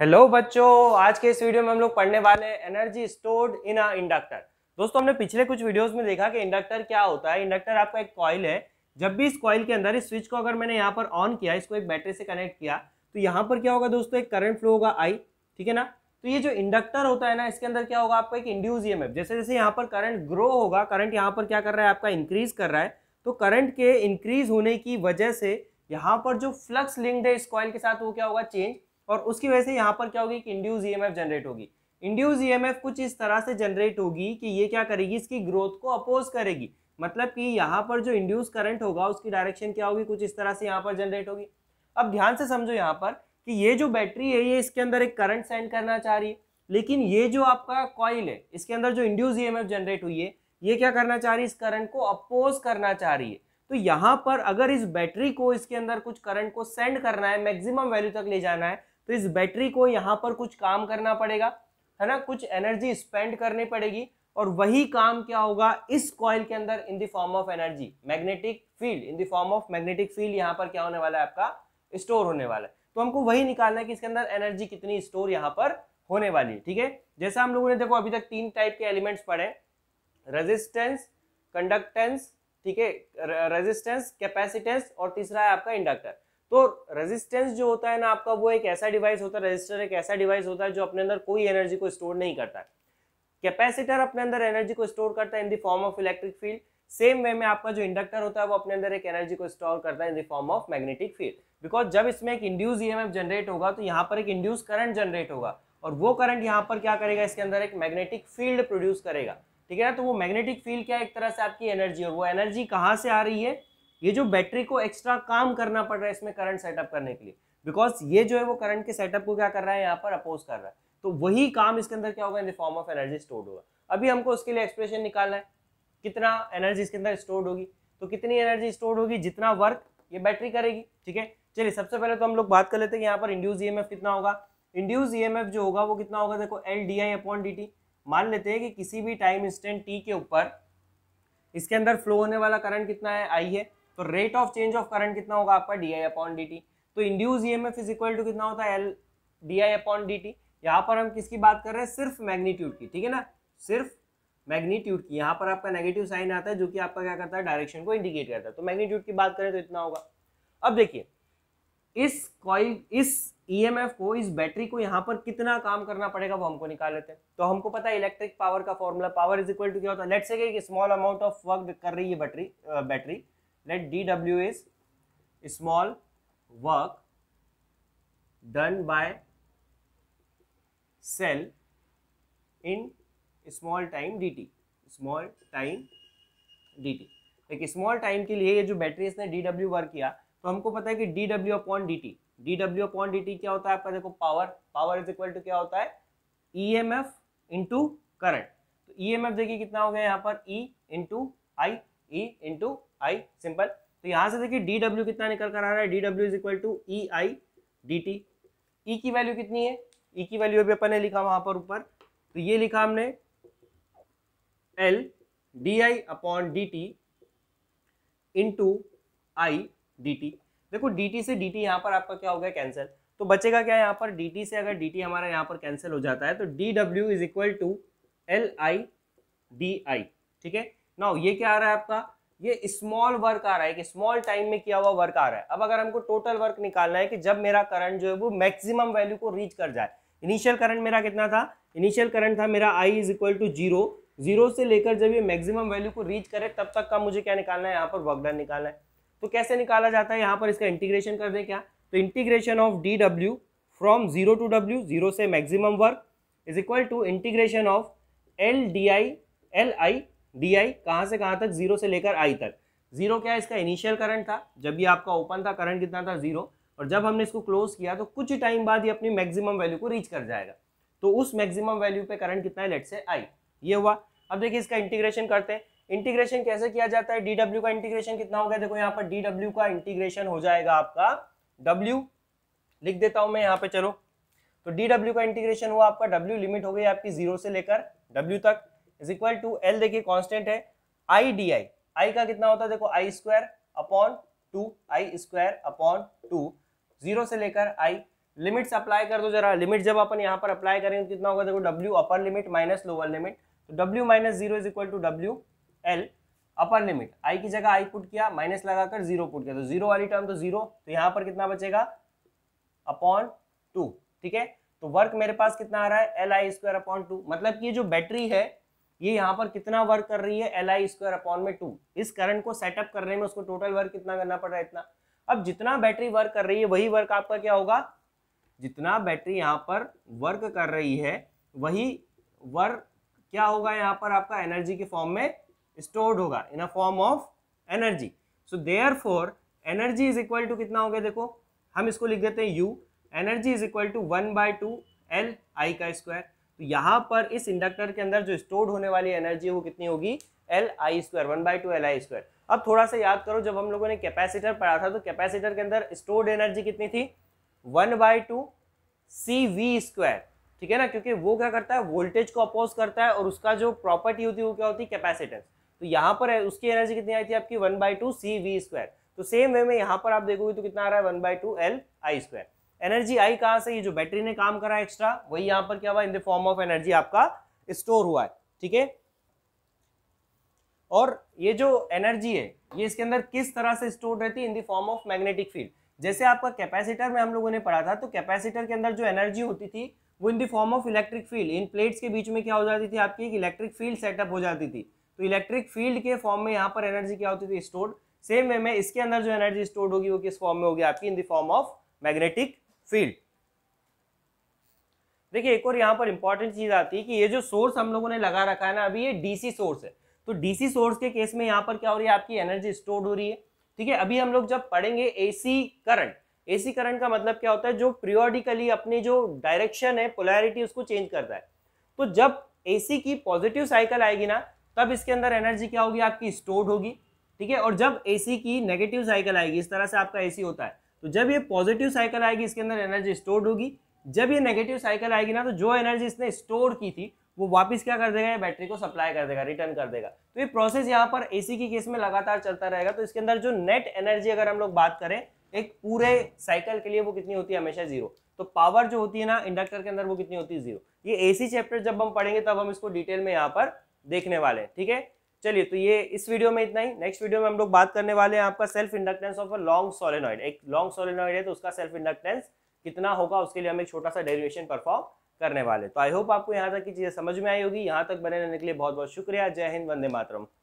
hello बच्चों आज के इस वीडियो में हम लोग पढ़ने वाले हैं energy stored in a inductor दोस्तों हमने पिछले कुछ वीडियोस में देखा कि इंडक्टर क्या होता है इंडक्टर आपका एक कॉइल है जब भी इस कॉयल के अंदर इस स्विच को अगर मैंने यहाँ पर ऑन किया इसको एक बैटरी से कनेक्ट किया तो यहाँ पर क्या होगा दोस्तों एक करंट फ्लो होगा आई ठीक है ना तो ये जो इंडक्टर होता है ना इसके अंदर क्या होगा आपका एक इंड्यूज ई जैसे जैसे यहाँ पर करंट ग्रो होगा करंट यहाँ पर क्या कर रहा है आपका इंक्रीज कर रहा है तो करंट के इंक्रीज होने की वजह से यहाँ पर जो फ्लक्स लिंक्ड है इस कॉयल के साथ वो क्या होगा चेंज और उसकी वजह से यहाँ पर क्या होगी कि इंड्यूज ई जनरेट होगी इंड्यूज ई e कुछ इस तरह से जनरेट होगी कि ये क्या करेगी इसकी ग्रोथ को अपोज करेगी मतलब कि यहाँ पर जो इंड्यूस करंट होगा उसकी डायरेक्शन क्या होगी कुछ इस तरह से यहाँ पर जनरेट होगी अब ध्यान से समझो यहाँ पर कि ये जो बैटरी है ये इसके अंदर एक करंट सेंड करना चाह रही है लेकिन ये जो आपका कॉइल है इसके अंदर जो इंड्यूस ई जनरेट हुई है ये क्या करना चाह रही है इस करंट को अपोज करना चाह रही है तो यहाँ पर अगर इस बैटरी को इसके अंदर कुछ करंट को सेंड करना है मैक्सिमम वैल्यू तक ले जाना है तो इस बैटरी को यहाँ पर कुछ काम करना पड़ेगा है ना कुछ एनर्जी स्पेंड करनी पड़ेगी और वही काम क्या होगा इस कॉयल के अंदर in the form of energy magnetic field in the form of magnetic field यहाँ पर क्या होने वाला है आपका स्टोर होने वाला है तो हमको वही निकालना है कि इसके अंदर एनर्जी कितनी स्टोर यहाँ पर होने वाली है ठीक है जैसा हम लोगों ने देखो अभी तक तीन टाइप के एलिमेंट्स पढ़े रेजिस्टेंस कंडक्टेंस ठीक है रेजिस्टेंस कैपेसिटेंस और तीसरा है आपका इंडक्टर तो रेजिस्टेंस जो होता है ना आपका वो एक ऐसा डिवाइस होता है रेजिस्टर एक ऐसा डिवाइस होता है जो अपने अंदर कोई एनर्जी को स्टोर नहीं करता है कैपेसिटर अपने अंदर एनर्जी को स्टोर करता है in the form of electric field same way में आपका जो इंडक्टर होता है वो अपने अंदर एक एनर्जी को स्टोर करता है in the form of magnetic field because जब इसमें एक इंड्यूस ई जनरेट होगा तो यहाँ पर एक इंड्यूस करंट जनरेट होगा और वो करंट यहाँ पर क्या करेगा इसके अंदर एक मैग्नेटिक फील्ड प्रोड्यूस करेगा ठीक है ना तो वो मैग्नेटिक फील्ड क्या एक तरह से आपकी एनर्जी और वो एनर्जी कहाँ से आ रही है ये जो बैटरी को एक्स्ट्रा काम करना पड़ रहा है इसमें करंट सेटअप करने के लिए बिकॉज ये जो है वो करंट के सेटअप को क्या कर रहा है यहाँ पर अपोज कर रहा है तो वही काम इसके अंदर क्या होगा in the form of energy stored होगा अभी हमको उसके लिए एक्सप्रेशन निकालना है कितना एनर्जी इसके अंदर स्टोर्ड होगी तो कितनी एनर्जी स्टोर्ड होगी जितना वर्क ये बैटरी करेगी ठीक है चलिए सबसे पहले तो हम लोग बात कर लेते हैं यहाँ पर इंड्यूज ई कितना होगा इंड्यूज ई जो होगा वो कितना होगा देखो L D I upon D T मान लेते हैं कि किसी भी टाइम इंस्टेंट टी के ऊपर इसके अंदर फ्लो होने वाला करंट कितना है आई है तो rate of change of current कितना होगा आपका D I upon D T तो induced E M F is equal to कितना होता है L D I upon D T यहाँ पर हम किसकी बात कर रहे हैं सिर्फ मैग्नीट्यूड की ठीक है ना सिर्फ मैग्नीट्यूड की यहाँ पर आपका नेगेटिव साइन आता है जो कि आपका क्या करता है डायरेक्शन को इंडिकेट करता है तो मैग्नीट्यूड की बात करें तो इतना होगा अब देखिए इस कॉइल इस ईएमएफ को इस बैटरी को यहाँ पर कितना काम करना पड़ेगा वो हमको निकाल लेते हैं तो हमको पता है इलेक्ट्रिक पावर का formula power is equal to क्या होता है लेट्स से एक स्मॉल अमाउंट ऑफ वर्क कर रही है battery battery let dw is small work done by cell in small time dt small time dt एक स्मॉल टाइम के लिए ये जो बैटरी इसने डी डब्ल्यू वर्क किया तो हमको पता है कि D W upon D T D W upon D T क्या होता है आपका देखो power power is equal to क्या होता है E M F into current तो ई एम एफ देखिए कितना हो गया यहाँ पर E into I E into I simple तो यहां से देखिए डी डब्ल्यू कितना निकल कर आ रहा है D W is equal to E I D T E की वैल्यू कितनी है ई e की वैल्यू अभी अपन ने लिखा वहां पर ऊपर तो ये लिखा हमने L D I upon D T into I D T देखो डी टी से डी टी यहां पर आपका क्या हो गया कैंसिल तो बचेगा क्या यहाँ पर डी टी से अगर डी टी हमारा यहाँ पर कैंसिल हो जाता है तो D W is equal to L I D I ठीक है ना ये क्या आ रहा है आपका ये स्मॉल वर्क आ रहा है कि स्मॉल टाइम में किया हुआ वर्क आ रहा है अब अगर हमको टोटल वर्क निकालना है कि जब मेरा करंट जो है वो मैक्सिमम वैल्यू को रीच कर जाए इनिशियल करंट मेरा कितना था इनिशियल करंट था मेरा I is equal to zero zero से लेकर जब ये मैक्सिमम वैल्यू को रीच करे तब तक का मुझे क्या निकालना है यहाँ पर वर्कडन निकालना है तो कैसे निकाला जाता है यहाँ पर इसका इंटीग्रेशन कर दें क्या तो integration of D W from zero to W zero से maximum work is equal to integration of L D I L I D I कहाँ से कहाँ तक जीरो से लेकर आई तक जीरो क्या है इसका इनिशियल करंट था जब ये आपका ओपन था करंट कितना था जीरो और जब हमने इसको क्लोज किया तो कुछ टाइम बाद ये अपनी मैक्सिमम वैल्यू को रीच कर जाएगा तो उस मैक्सिमम वैल्यू पे करंट कितना है लेट से आई ये हुआ अब देखिए इसका इंटीग्रेशन करते हैं इंटीग्रेशन कैसे किया जाता है डी का इंटीग्रेशन कितना हो गया देखो यहाँ पर डी का इंटीग्रेशन हो जाएगा आपका डब्ल्यू लिख देता हूँ मैं यहाँ पे चलो तो डी का इंटीग्रेशन हुआ आपका डब्ल्यू लिमिट हो गई आपकी जीरो से लेकर डब्ल्यू तक इज इक्वल टू एल देखिए कॉन्स्टेंट है आई डी आई आई का कितना होता है देखो I square upon two I square upon two zero से लेकर आई लिमिट्स अप्लाई कर दो जरा लिमिट जब अपन यहाँ पर अप्लाई करेंगे तो कितना होगा देखो W upper limit minus lower limit तो W minus zero is equal to W L upper limit I की जगह आई पुट किया माइनस लगाकर जीरो पुट किया तो जीरो वाली टर्म तो जीरो तो यहाँ पर कितना बचेगा अपॉन टू ठीक है तो वर्क मेरे पास कितना आ रहा है L I square upon two मतलब कि ये जो बैटरी है ये यहाँ पर कितना वर्क कर रही है एल आई स्क्वायर अपॉन में टू इस करंट को सेटअप करने में उसको टोटल वर्क कितना करना पड़ रहा है इतना अब जितना बैटरी वर्क कर रही है वही वर्क आपका क्या होगा जितना बैटरी यहाँ पर वर्क कर रही है वही वर्क क्या होगा यहाँ पर आपका एनर्जी के फॉर्म में स्टोर्ड होगा in a form of energy so therefore energy is equal to कितना हो गया देखो हम इसको लिख देते हैं U energy is equal to one by two L I का स्क्वायर तो यहाँ पर इस इंडक्टर के अंदर जो स्टोर्ड होने वाली एनर्जी वो कितनी होगी L I square one by two L I square अब थोड़ा सा याद करो जब हम लोगों ने कैपेसिटर पढ़ा था तो कैपेसिटर के अंदर स्टोर्ड एनर्जी कितनी थी one by two C V square ठीक है ना क्योंकि वो क्या करता है वोल्टेज को अपोज करता है और उसका जो प्रॉपर्टी होती है वो क्या होती है कैपेसिटर तो यहाँ पर उसकी एनर्जी कितनी आई थी आपकी one by two C V square तो सेम वे में यहाँ पर आप देखोगे तो कितना आ रहा है one by two L I square energy आई कहां से ये जो बैटरी ने काम करा एक्स्ट्रा वही यहां पर क्या हुआ in the form of energy आपका स्टोर हुआ है ठीक है और ये जो एनर्जी है ये इसके अंदर किस तरह से स्टोर रहती है in the form of magnetic field जैसे आपका कैपेसिटर में हम लोगों ने पढ़ा था तो कैपेसिटर के अंदर जो एनर्जी होती थी वो in the form of electric field इन प्लेट्स के बीच में क्या हो जाती थी आपकी एक इलेक्ट्रिक फील्ड सेटअप हो जाती थी तो इलेक्ट्रिक फील्ड के फॉर्म में यहाँ पर एनर्जी क्या होती थी स्टोर्ड सेम वे में इसके अंदर जो एनर्जी स्टोर्ड होगी वो किस फॉर्म में होगी आपकी in the form of magnetic field देखिए एक और यहां पर इंपॉर्टेंट चीज आती है कि ये जो सोर्स हम लोगों ने लगा रखा है ना अभी ये डीसी सोर्स है तो डीसी सोर्स के केस में यहां पर क्या हो रही है आपकी एनर्जी स्टोर हो रही है ठीक है अभी हम लोग जब पढ़ेंगे एसी करंट एसी करंट का मतलब क्या होता है जो प्रियोडिकली अपनी जो डायरेक्शन है पोलैरिटी उसको चेंज करता है तो जब एसी की पॉजिटिव साइकिल आएगी ना तब इसके अंदर एनर्जी क्या होगी आपकी स्टोर्ड होगी ठीक है और जब एसी की नेगेटिव साइकिल आएगी इस तरह से आपका एसी होता है तो जब ये पॉजिटिव साइकिल आएगी इसके अंदर एनर्जी स्टोर्ड होगी जब ये नेगेटिव साइकिल आएगी ना तो जो एनर्जी इसने स्टोर की थी वो वापस क्या कर देगा ये बैटरी को सप्लाई कर देगा रिटर्न कर देगा तो ये प्रोसेस यहाँ पर एसी की केस में लगातार चलता रहेगा तो इसके अंदर जो नेट एनर्जी अगर हम लोग बात करें एक पूरे साइकिल के लिए वो कितनी होती है हमेशा जीरो तो पावर जो होती है ना इंडक्टर के अंदर वो कितनी होती है जीरो ये एसी चैप्टर जब हम पढ़ेंगे तब हम इसको डिटेल में यहाँ पर देखने वाले हैं ठीक है चलिए तो ये इस वीडियो में इतना ही नेक्स्ट वीडियो में हम लोग बात करने वाले हैं आपका self inductance of a long solenoid एक लॉन्ग सोलेनॉइड है तो उसका सेल्फ इंडक्टेंस कितना होगा उसके लिए हम एक छोटा सा डेरिवेशन परफॉर्म करने वाले तो आई होप आपको यहाँ तक की चीज़ें समझ में आई होगी यहाँ तक बने रहने के लिए बहुत बहुत शुक्रिया जय हिंद वंदे मातरम